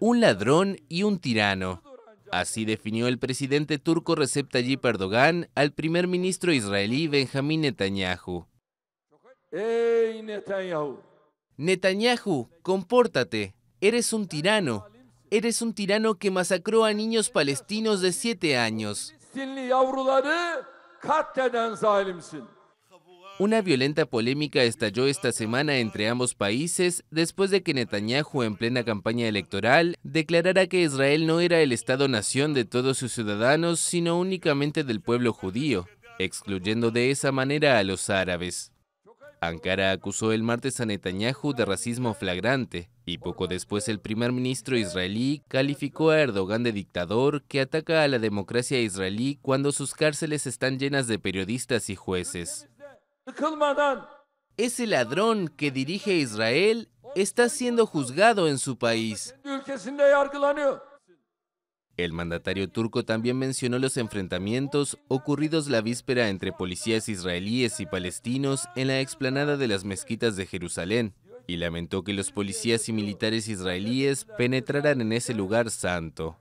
Un ladrón y un tirano. Así definió el presidente turco Recep Tayyip Erdogan al primer ministro israelí Benjamín Netanyahu. Netanyahu. Netanyahu, compórtate. Eres un tirano. Eres un tirano que masacró a niños palestinos de siete años. Una violenta polémica estalló esta semana entre ambos países después de que Netanyahu, en plena campaña electoral, declarara que Israel no era el Estado-nación de todos sus ciudadanos, sino únicamente del pueblo judío, excluyendo de esa manera a los árabes. Ankara acusó el martes a Netanyahu de racismo flagrante, y poco después el primer ministro israelí calificó a Erdogan de dictador que ataca a la democracia israelí cuando sus cárceles están llenas de periodistas y jueces. Ese ladrón que dirige Israel está siendo juzgado en su país. El mandatario turco también mencionó los enfrentamientos ocurridos la víspera entre policías israelíes y palestinos en la explanada de las mezquitas de Jerusalén y lamentó que los policías y militares israelíes penetraran en ese lugar santo.